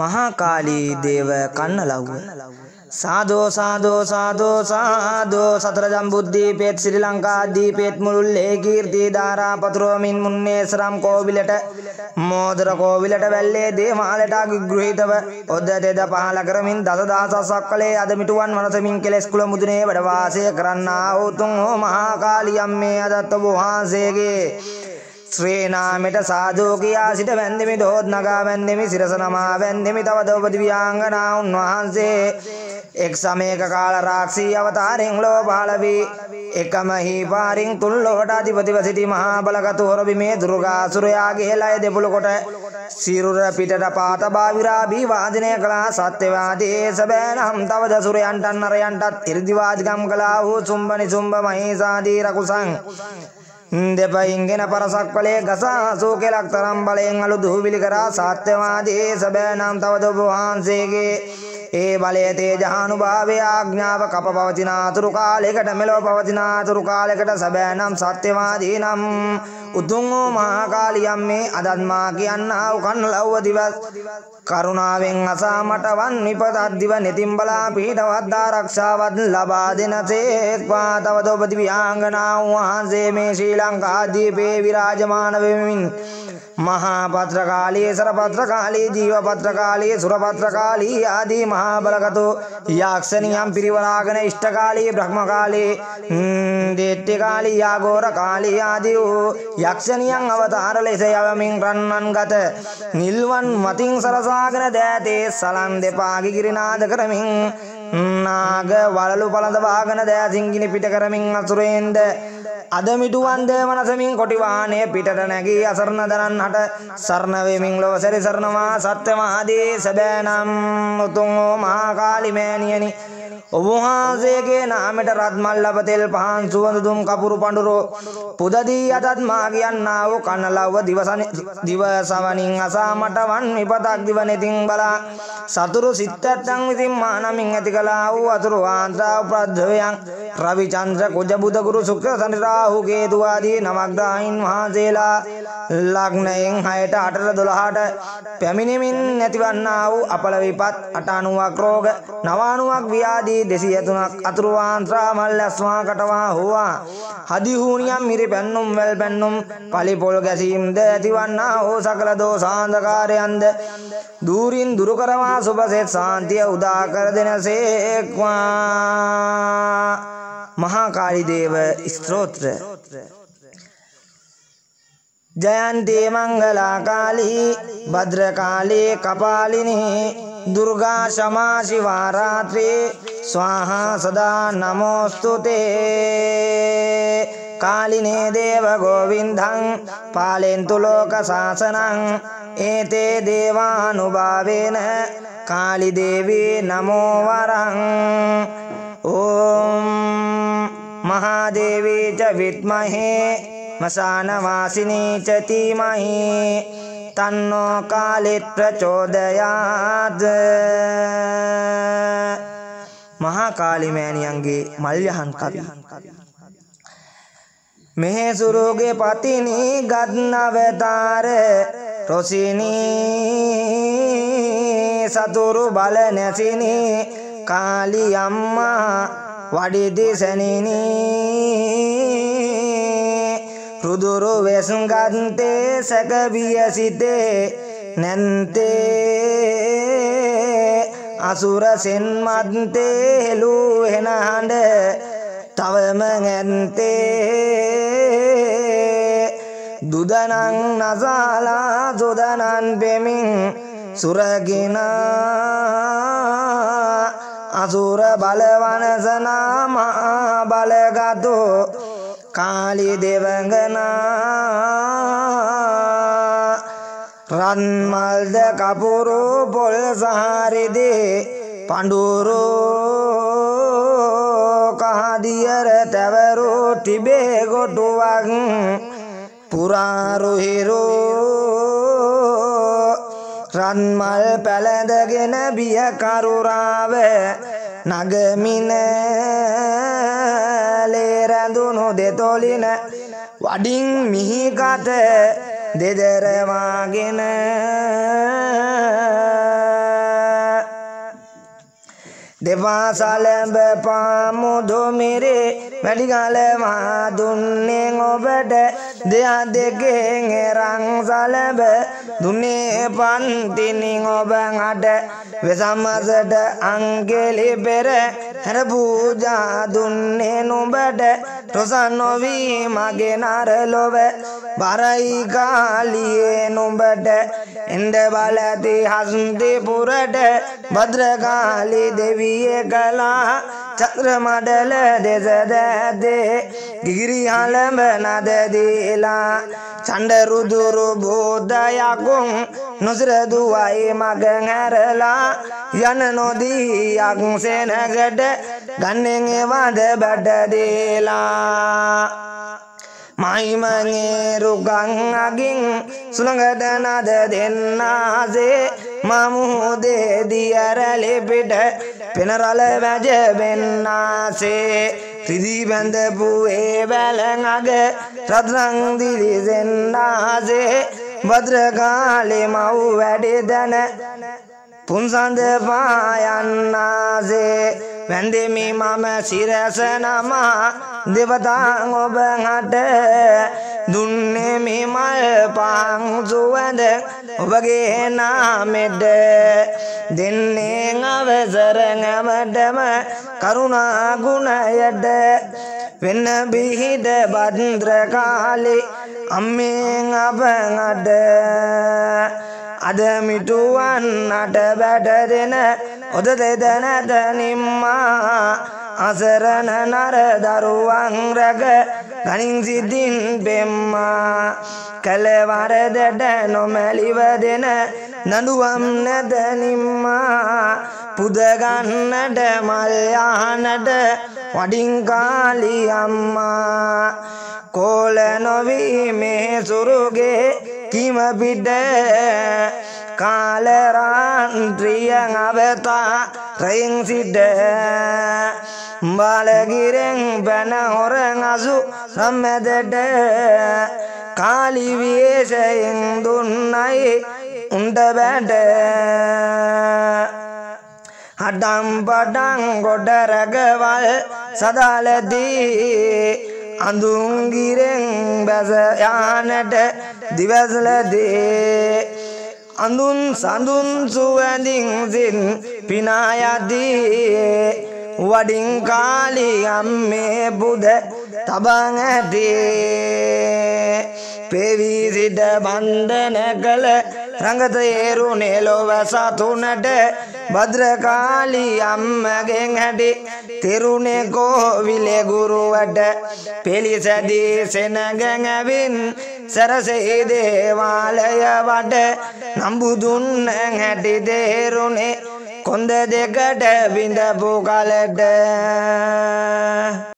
මහා කාලී දේව කන්නලව්ව සාදෝ සාදෝ සාදෝ සාදෝ සතර ජම්බුද්දීපේත් ශ්‍රී ලංකා දීපේත් මුළුල්ලේ කීර්ති ධාරා පතුරවමින් මුන්නේසරම් කෝවිලට මෝදර කෝවිලට වැල්ලේ දේමාලට අගිග්‍රහිතව ඔද්ද දෙද පහල කරමින් දසදහසක් කලේ අද මිටුවන් වනසමින් කෙලෙස් කුල මුදුනේ වැඩ වාසය කරන්නා වූ තුන් හෝ මහා කාලියම් මේ අදත් ඔබ වහන්සේගේ ශ්‍රේනාමෙට සාධෝ කියා සිට වැන්දෙමි දෝත් නගා වැන්දෙමි සිරස නමා වැන්දෙමි තව දෝපති ව්‍යාංගනා උන්වහන්සේ එක් සමයක කාල රාක්ෂී අවතාරෙන් ලෝ පාලවී එකම හිපාරින් තුල්ලෝට අධිපතිව සිටි මහා බලගතු හොරබි මේ දුර්ගාසුරයාගේ හෙළය දෙපුළු කොට සිරුර පිටට පාත භාවිරා බී වාදිනය කළා සත්‍යවාදී සබෑනම් තවද සුරයන්ටන් නරයන්ටත් ඉර්දිවාදිකම් කළා වූ සුම්බනි සුම්බ මහේසාදී රකුසං දෙපයින්ගෙන පරසක් වලේ ගසා හසූ කෙලක් තරම් බලයෙන් අලු දුහුවිලි කරා සාත්‍යවාදී සැබෑ නම් තවද ඔබ වහන්සේගේ ඒ බලය තේජහානුභාවේ ආඥාව කප පවතිනාතුරු කාලෙකට මෙලොව පවතිනාතුරු කාලෙකට සැබෑනම් සත්‍යවාදී නම් උතුම් වූ මහාකාලියම් මේ අදත්මා කියන්නා වූ කන්න ලව්ව දිවස් කරුණාවෙන් අසා මට වන් විපතත් දිව නෙතිම් බලා පීඨවත් ආරක්ෂාවත් ලබා දෙනසේක්වා තවද ඔබ දිව්‍යාංගනා වහන්සේ මේ ශ්‍රී ලංකාදීපේ විරාජමාන වෙමින් మహాభద్రకాళీ సరభద్రకాళీ జీవభద్రకాళీ సురభద్రకాళీ ఆది మహాబలగతు యాక్షనియం పిరివరాగణ ఇష్టకాళీ బ్రహ్మకాళీ దేట్టికాళీ యాఘోరకాళీ ఆదియు యక్షనియం అవతారలిసయవమిం రన్నన్గత నిల్వన్ మతిం సరసాగన దేతే సలం දෙපාගි ගිරිනාද කරමින් නාග වලලු පළඳ වාගෙන දෑ සිංගිනි පිට කරමින් අසුරේන්ද අද මිදුවන් දේවනසමින් කොටිවානේ පිටට නැගී අසරණ දරන්නට සරණ වෙමින් ලොව සැරිසරනවා සත්‍යවාදී සැබෑනම් උතුම් මහා කාලි මෑණියනි ඔබහන්සේගේ නාමට රත්මල් ලබතෙල් පහන් සුවඳ දුම් කපුරු පඬුරෝ පුදදී අතත් මා කියන්නාව කනලව්ව දිවසන දිවසවනින් අසා මට වන් විපතක් දිවනෙතින් බලා සතුරු සිත්තත්තන් විසින් මා නමින් ඇති කළා වූ අතුරු ආන්ද්‍රා උපද්දවයන් රවිචන්ද්‍ර කුජ බුදගුරු සුක්‍ර සනි රාහු කේතු ආදී නමග්‍රාහින් වහන්සේලා ලක්නයෙන් හයට අටල දොළහට පැමිණිමින් නැතිවන්නා වූ අපල විපත් අටනුවක් රෝග නවානුවක් ව්‍යාදී දෙසි ඇතුනක් අතුරුවාන්ත්‍රා මල් ඇස්වා කටවා හෝවා හදිහූනියම් මිරි පැන්නුම් වැල් පැන්නුම් පලිපොල් ගැසීම්ද ඇතිවන්නා හෝ සකල දෝ සාන්ධකාරයන්ද දූරින් දුරුකරවා සුපසෙත් සාන්තිය උදාකර දෙනසේක්වා මහාකාලිදේව ස්ත්‍රෝත්‍ර जयन्ती मङ्गलाकाली भद्रकाली कपालिनी दुर्गा शमा शिवा रात्रि स्वाहा सदा नमोऽस्तु ते कालिनि देवगोविन्दं पालयन्तु लोकशासनं एते देवानुभावेन कालिदेवी नमो वरम् ॐ महादेवी च विद्महे මසාන වාසිනී චතිමහි තන්නෝ කාලෙත් ප්‍රචෝදයාද මහා කාලි මෑණියන්ගේ මල්යහන් කවි මෙහෙසුරුගේ පතිනී ගත්නවතාර රොසිනී සතුරු බල නැසිනී කාලි අම්මා වඩිදිසැනිනී රුදුරු වෙසුන්ගත්තේ සැකබිය සිතේ නැන්තේ අසුර සෙන්මත්තේ හෙළු හෙන හඬ තවම ඇත්තේ දුදනං නසාලා දුදනන් පෙමින් සුරගෙන අසුර බලවනසනා මා බලගතෝ කාලි දෙවඟනා රන්මල්ද කපුරු පොල් සහරිදේ පඩුරු කහදියර තැවරු ටිබේ ගොටුවක් පුරාරුහිරු රන්මල් පැළඳගෙන බිය කරුරාව නගමින ඇඳුණු දෙතොලින වඩින් මිහිකත දෙදරවාගෙන දෙවාසලඹ පාමුදුමිරේ වැඩිගල මහදුන්නේ ඔබට දෙයක් දෙකෙන් එරං සලඹ දුන්නේ පන්තිනින් ඔබන් අට වෙසමසට අංගෙලි පෙර හැර පූජා දුන්නේ නුඹට රොසන් නොවී මගේ නර ලොව බරයි කාලියේ නුඹට එඳ බලති හස්ති පුරට භද්‍රකාලි දෙවිය කලා චක්‍ර මඩල දෙස දැදේ ගිගිරි හලඹ නද දීලා චණ්ඩරුදුරු බෝධයකුන් නොසිරදුවයි මග හැරලා යන නොදීයක් සෙනගට ගන්නෙන් එවද බඩදේලා මයිමගේ රුගං අගින් සුළඟට නද දෙන්නාසේ මමුහුදේ දියරලි පිට පෙනරල වැජ වෙන්නාසේ ත්‍රිදිබැඳපු ඒ වැලඟග රත්රංදිලි දෙන්නාසේ භද්‍රකාලෙ මව් වැඩි දැන පුන්සඳ පායන්නාසේ වැන්දෙමි මම සිරස නමා දෙවතාන් ඔබ හට දුන්නෙමි මල් පාන් සුවඳ ඔබගේ නාමෙට දෙන්නේ අවසර නැමටම කරුණා ගුණයද වෙන්න බිහිද බද්ද්‍ර කාලේ අම්මෙන් අපඟඩ අද මිටුවන්නට වැඩ දෙන ඔද දෙද නැත නිම්මා අසරණ නර දරුවන් රැග ගනින් සිදින් බෙම්මා කලවරදට නොමැලිව දෙන නඩුවම් නැද නිම්මා පුදගන්නට මල්යානට වඩින්කාලි අම්මා කෝල නොවී මේ සුරුගේ කිමපිට කාලරාන්ත්‍රිය අවතා රයින් සිට බාලගිරෙන් බැන හොරන් අසු සම්මැදට කාලිවියේශයෙන් දුන්නයි උන්ට බැඩ අඩම් බඩං ගොඩ රැගවල් සදාලදී අඳුන්ගිරෙන් බැස යානට දිවසලදී අඳුන් සඳුන් සුවඳින් සින් පිනායදී වඩින් කාලි අම්මේ බුද තබන් ඇදී පෙවී සිට බන්ධන කළ රඟත ඒරුනේ ලොව සතුනට භද්‍රකාලී අම්මගෙන් හැටි තිරුණේ කෝවිලේ ගුරුවට පිළිසැදී සෙනගැඟැවින් සරසේ දේවාලය වට නම්බුදුන් හැටි දේරුණේ කොන්ද දෙකට බිඳපු කලට